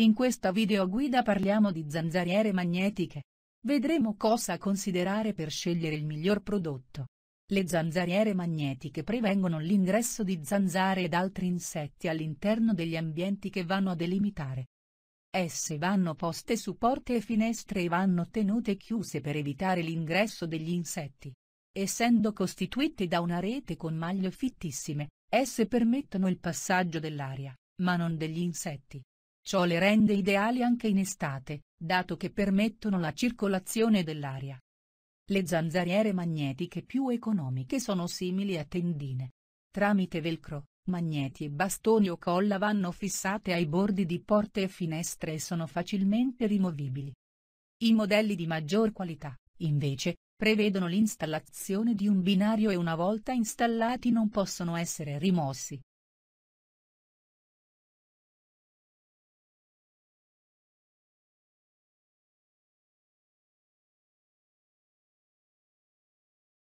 In questa videoguida parliamo di zanzariere magnetiche. Vedremo cosa considerare per scegliere il miglior prodotto. Le zanzariere magnetiche prevengono l'ingresso di zanzare ed altri insetti all'interno degli ambienti che vanno a delimitare. Esse vanno poste su porte e finestre e vanno tenute chiuse per evitare l'ingresso degli insetti. Essendo costituite da una rete con maglie fittissime, esse permettono il passaggio dell'aria, ma non degli insetti. Ciò le rende ideali anche in estate, dato che permettono la circolazione dell'aria. Le zanzariere magnetiche più economiche sono simili a tendine. Tramite velcro, magneti e bastoni o colla vanno fissate ai bordi di porte e finestre e sono facilmente rimovibili. I modelli di maggior qualità, invece, prevedono l'installazione di un binario e una volta installati non possono essere rimossi.